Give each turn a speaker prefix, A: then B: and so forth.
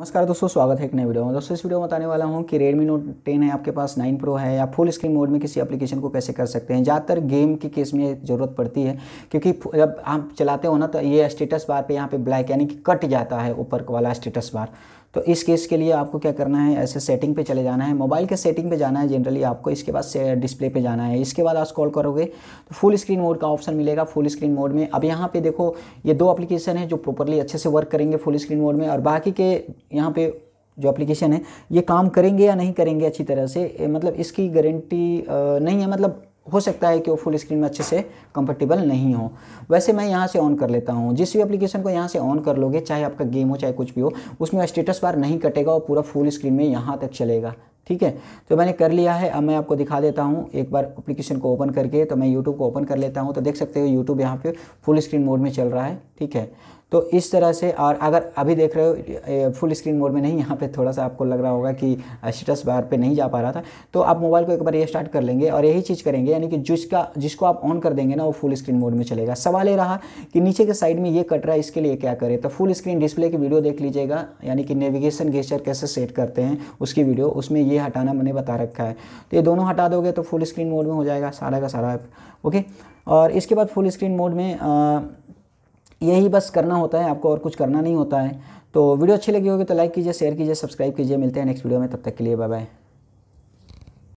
A: नमस्कार दोस्तों स्वागत है एक नए वीडियो में दोस्तों इस वीडियो में बताने वाला हूँ कि Redmi Note 10 है आपके पास 9 Pro है या फुल स्क्रीन मोड में किसी एप्लीकेशन को कैसे कर सकते हैं ज़्यादातर गेम के केस में ज़रूरत पड़ती है क्योंकि जब आप चलाते हो ना तो ये स्टेटस बार पे यहाँ पे ब्लैक यानी कि कट जाता है ऊपर वाला स्टेटस बार तो इस केस के लिए आपको क्या करना है ऐसे सेटिंग पे चले जाना है मोबाइल के सेटिंग पे जाना है जनरली आपको इसके बाद से डिस्प्ले पे जाना है इसके बाद आप स्क्रॉल करोगे तो फुल स्क्रीन मोड का ऑप्शन मिलेगा फुल स्क्रीन मोड में अब यहाँ पे देखो ये दो एप्लीकेशन है जो प्रॉपरली अच्छे से वर्क करेंगे फुल स्क्रीन मोड में और बाकी के यहाँ पे जो एप्लीकेशन है ये काम करेंगे या नहीं करेंगे अच्छी तरह से मतलब इसकी गारंटी नहीं है मतलब हो सकता है कि वो फुल स्क्रीन में अच्छे से कंफर्टेबल नहीं हो वैसे मैं यहाँ से ऑन कर लेता हूँ जिस भी एप्लीकेशन को यहाँ से ऑन कर लोगे चाहे आपका गेम हो चाहे कुछ भी हो उसमें स्टेटस बार नहीं कटेगा और पूरा फुल स्क्रीन में यहाँ तक चलेगा ठीक है तो मैंने कर लिया है अब मैं आपको दिखा देता हूँ एक बार अप्लीकेशन को ओपन करके तो मैं यूट्यूब को ओपन कर लेता हूँ तो देख सकते हो यूट्यूब यहाँ पर फुल स्क्रीन मोड में चल रहा है ठीक है तो इस तरह से और अगर अभी देख रहे हो फुल स्क्रीन मोड में नहीं यहाँ पे थोड़ा सा आपको लग रहा होगा कि स्टेटस बार पे नहीं जा पा रहा था तो आप मोबाइल को एक बार स्टार्ट कर लेंगे और यही चीज़ करेंगे यानी कि जिसका जिसको आप ऑन कर देंगे ना वो फुल स्क्रीन मोड में चलेगा सवाल ये रहा कि नीचे के साइड में ये कट रहा है इसके लिए क्या करें तो फुल स्क्रीन डिस्प्ले की वीडियो देख लीजिएगा यानी कि नेविगेशन गेस्चर कैसे सेट करते हैं उसकी वीडियो उसमें ये हटाना मैंने बता रखा है तो ये दोनों हटा दोगे तो फुल स्क्रीन मोड में हो जाएगा सारा का सारा ओके और इसके बाद फुल स्क्रीन मोड में यही बस करना होता है आपको और कुछ करना नहीं होता है तो वीडियो अच्छी लगी होगी तो लाइक कीजिए शेयर कीजिए सब्सक्राइब कीजिए मिलते हैं नेक्स्ट वीडियो में तब तक के लिए बाय बाय